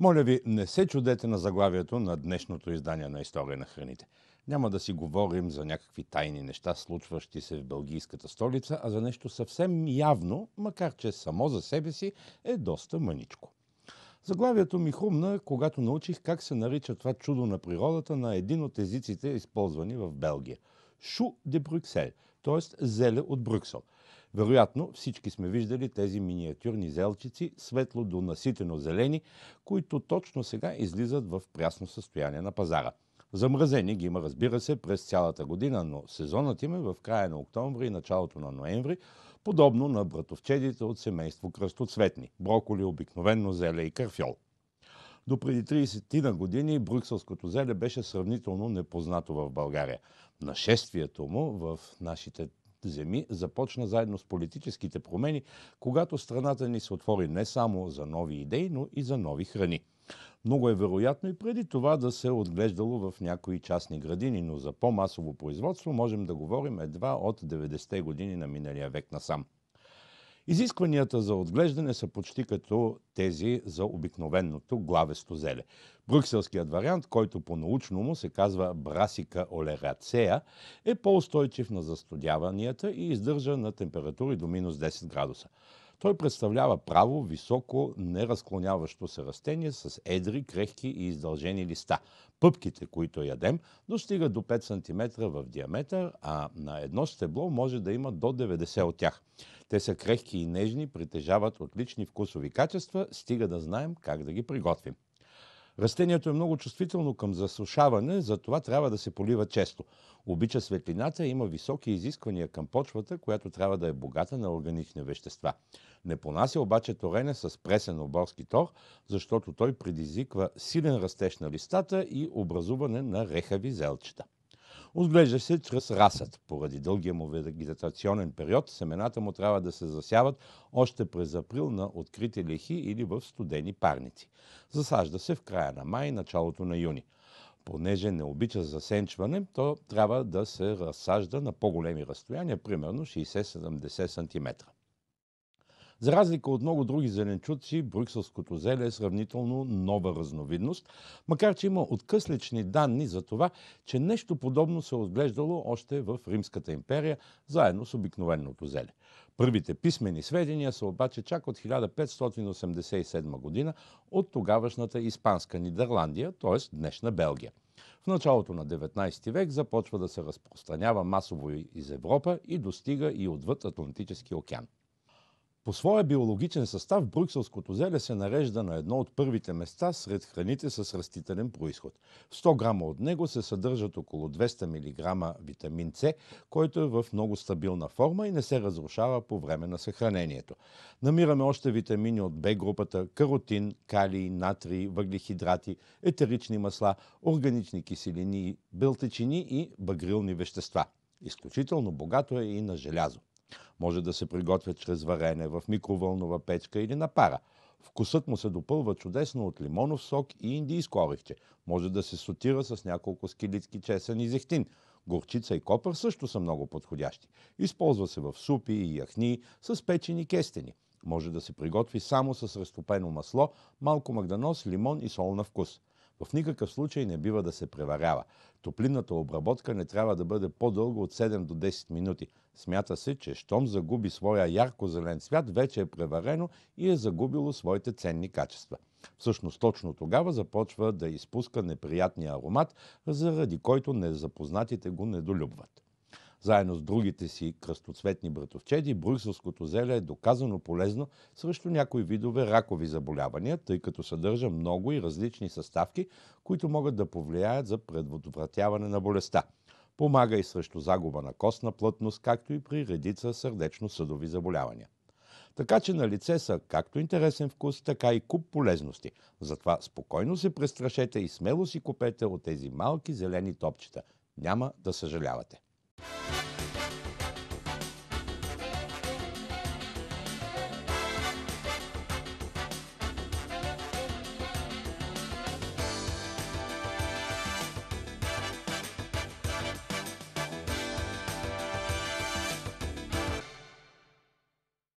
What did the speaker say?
Моля ви, не се чудете на заглавието на днешното издание на История на храните. Няма да си говорим за някакви тайни неща, случващи се в бългийската столица, а за нещо съвсем явно, макар че само за себе си е доста мъничко. Заглавието ми хрумна, когато научих как се нарича това чудо на природата на един от езиците, използвани в Белгия. Шу де Брюксел, т.е. зеле от Брюксел – вероятно всички сме виждали тези миниатюрни зелчици, светло до наситено зелени, които точно сега излизат в прясно състояние на пазара. Замразени ги има, разбира се, през цялата година, но сезонът им е в края на октомври и началото на ноември, подобно на братовчедите от семейство кръстоцветни – броколи, обикновено зеле и карфиол. До преди 30 ти на години брюкселското зеле беше сравнително непознато в България. Нашествието му в нашите земи започна заедно с политическите промени, когато страната ни се отвори не само за нови идеи, но и за нови храни. Много е вероятно и преди това да се е отглеждало в някои частни градини, но за по-масово производство можем да говорим едва от 90-те години на миналия век насам. Изискванията за отглеждане са почти като тези за обикновеното главесто зеле. Брюкселският вариант, който по-научно му се казва брасика олерацея, е по-устойчив на застудяванията и издържа на температури до минус 10 градуса. Той представлява право, високо, неразклоняващо се растение с едри, крехки и издължени листа. Пъпките, които ядем, достигат до 5 см в диаметър, а на едно стебло може да има до 90 от тях. Те са крехки и нежни, притежават отлични вкусови качества, стига да знаем как да ги приготвим. Растението е много чувствително към засушаване, затова трябва да се полива често. Обича светлината и има високи изисквания към почвата, която трябва да е богата на органични вещества. Не понася обаче торене с пресен оборски тор, защото той предизвиква силен растеж на листата и образуване на рехави зелчета. Отглежда се чрез расът. Поради дългия му вегетационен период, семената му трябва да се засяват още през април на открити лехи или в студени парници. Засажда се в края на май и началото на юни. Понеже не обича засенчване, то трябва да се разсажда на по-големи разстояния, примерно 60-70 см. За разлика от много други зеленчуци, брюкселското зеле е сравнително нова разновидност, макар че има откъслични данни за това, че нещо подобно се е отглеждало още в Римската империя, заедно с обикновеното зеле. Първите писмени сведения са обаче чак от 1587 година от тогавашната испанска Нидерландия, т.е. днешна Белгия. В началото на 19 век започва да се разпространява масово из Европа и достига и отвъд Атлантически океан. По своя биологичен състав брюкселското зеле се нарежда на едно от първите места сред храните с растителен происход. 100 грама от него се съдържат около 200 мг витамин С, който е в много стабилна форма и не се разрушава по време на съхранението. Намираме още витамини от Б групата, каротин, калий, натрий, въглехидрати, етерични масла, органични киселини, белтечини и багрилни вещества. Изключително богато е и на желязо. Може да се приготвя чрез варене в микровълнова печка или на пара. Вкусът му се допълва чудесно от лимонов сок и индийско орехче. Може да се сотира с няколко скилитски чесън и зехтин. Горчица и копър също са много подходящи. Използва се в супи и яхни с печени кестени. Може да се приготви само с разтопено масло, малко магданоз, лимон и сол на вкус. В никакъв случай не бива да се преварява. Топлинната обработка не трябва да бъде по-дълго от 7 до 10 минути. Смята се, че щом загуби своя ярко-зелен цвят, вече е преварено и е загубило своите ценни качества. Всъщност точно тогава започва да изпуска неприятния аромат, заради който незапознатите го недолюбват заедно с другите си кръстоцветни братовчеди, брюкселското зеле е доказано полезно срещу някои видове ракови заболявания, тъй като съдържа много и различни съставки, които могат да повлияят за предотвратяване на болестта. Помага и срещу загуба на костна плътност, както и при редица сърдечно-съдови заболявания. Така че на лице са както интересен вкус, така и куп полезности. Затова спокойно се престрашете и смело си купете от тези малки зелени топчета. Няма да съжалявате.